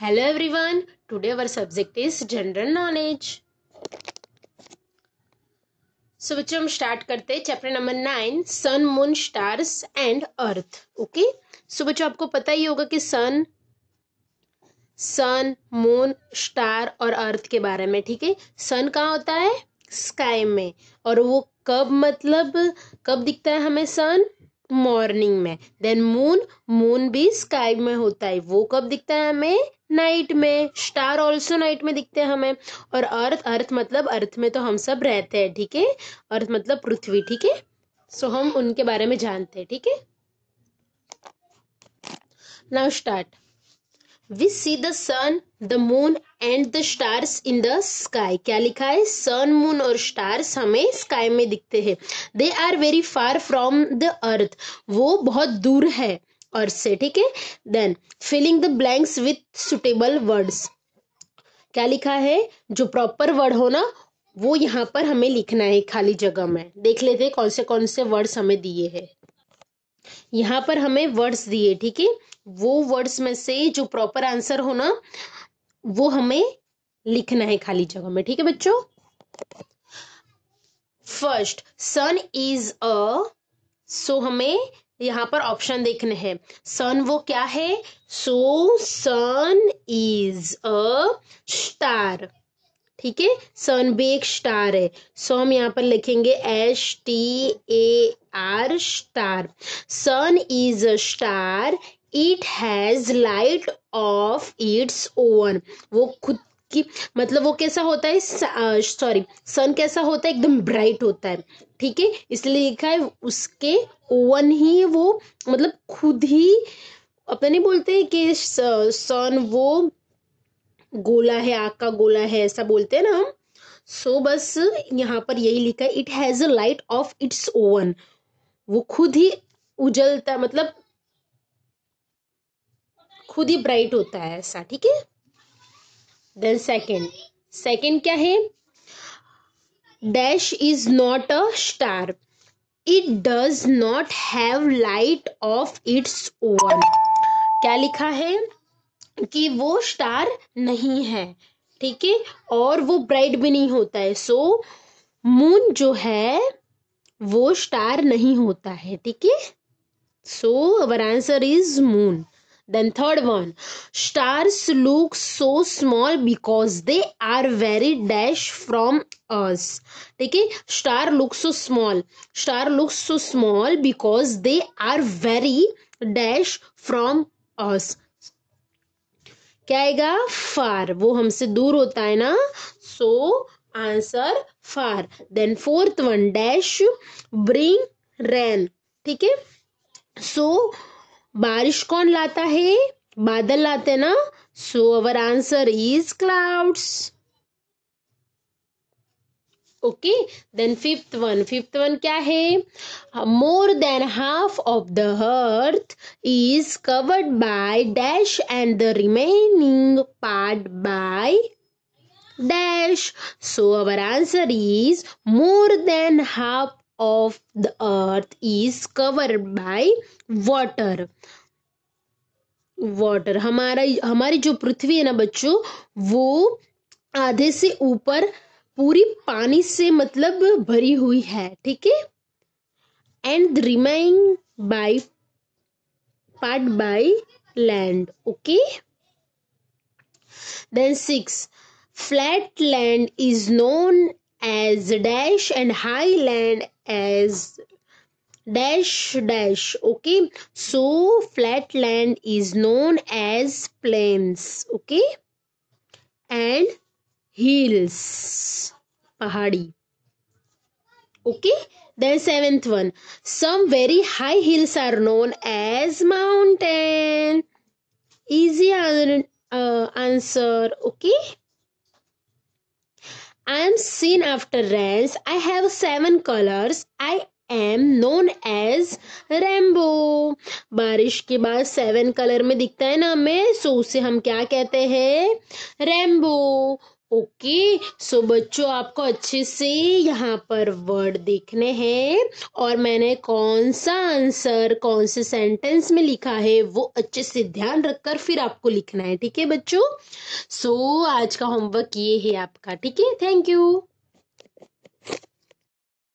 hello everyone today our subject is general knowledge so बच्चों हम start करते हैं chapter number nine sun moon stars and earth okay so बच्चों आपको पता ही होगा कि सन सन मून स्टार और अर्थ के बारे में ठीक है सन कहाँ होता है स्काई में और वो कब मतलब कब दिखता है हमें सन मॉर्निंग में देन मून मून भी स्काई में होता है वो कब दिखता है हमें नाइट में स्टार ऑल्सो नाइट में दिखते हैं हमें और अर्थ अर्थ मतलब अर्थ में तो हम सब रहते हैं ठीक है अर्थ मतलब पृथ्वी ठीक है सो हम उनके बारे में जानते हैं ठीक है now start we see the sun the moon and the stars in the sky क्या लिखा है सन मून और स्टार्स हमें स्काई में दिखते हैं they are very far from the earth वो बहुत दूर है अर्थ से ठीक है then filling the blanks with suitable words क्या लिखा है जो प्रॉपर वर्ड हो ना वो यहाँ पर हमें लिखना है खाली जगह में देख लेते हैं कौन से कौन से वर्ड्स हमें दिए हैं यहाँ पर हमें वर्ड्स दिए ठीक है वो वर्ड्स में से जो प्रॉपर आंसर हो ना वो हमें लिखना है खाली जगह में ठीक है बच्चों फर्स्ट सन इज अ सो हमें यहाँ पर ऑप्शन देखने हैं सन वो क्या है सो सन इज अ स्टार ठीक है सन भी एक स्टार है सो हम यहाँ पर लिखेंगे S T A R star sun is a star it has light of its own वो खुद की मतलब वो कैसा होता है सॉरी सन कैसा होता है एकदम ब्राइट होता है ठीक है इसलिए लिखा है उसके ओवन ही वो मतलब खुद ही अपने नहीं बोलते हैं कि सन वो गोला है आग का गोला है ऐसा बोलते हैं ना हम सो so, बस यहाँ पर यही लिखा है it has a light of its own वो खुद ही उजलता मतलब खुद ही ब्राइट होता है ऐसा ठीक है देन सेकेंड सेकेंड क्या है dash is not a star it does not have light of its own क्या लिखा है कि वो स्टार नहीं है ठीक है और वो ब्राइट भी नहीं होता है सो मून जो है वो स्टार नहीं होता है ठीक है so our answer is moon then third one stars look so small because they are very dash from us ठीक है star look so small star look so small because they are very dash from us क्या आएगा far वो हमसे दूर होता है ना so answer far then fourth one dash bring rain ठीक है सो बारिश कौन लाता है बादल लाते ना so our answer is clouds okay then fifth one fifth one क्या है more than half of the earth is covered by dash and the remaining part by dash so our answer is more than half of the earth is covered by water water हमारा हमारी जो पृथ्वी है ना बच्चों वो आधे से ऊपर पूरी पानी से मतलब भरी हुई है ठीक है and the remaining by part by land okay then six flat land is known as dash and high land as dash dash okay so flat land is known as plains okay and hills पहाड़ी okay then seventh one some very high hills are known as mountain easy answer okay I am seen after rains I have seven colours I am known as rainbow बारिश के बाद seven colour में दिखता है ना हमें सो तो उसे हम क्या कहते हैं रेम्बो ओके सो बच्चों आपको अच्छे से यहाँ पर वर्ड देखने हैं और मैंने कौन सा आंसर कौन से सेंटेंस में लिखा है वो अच्छे से ध्यान रखकर फिर आपको लिखना है ठीक है बच्चों सो so, आज का होमवर्क ये है आपका ठीक है थैंक यू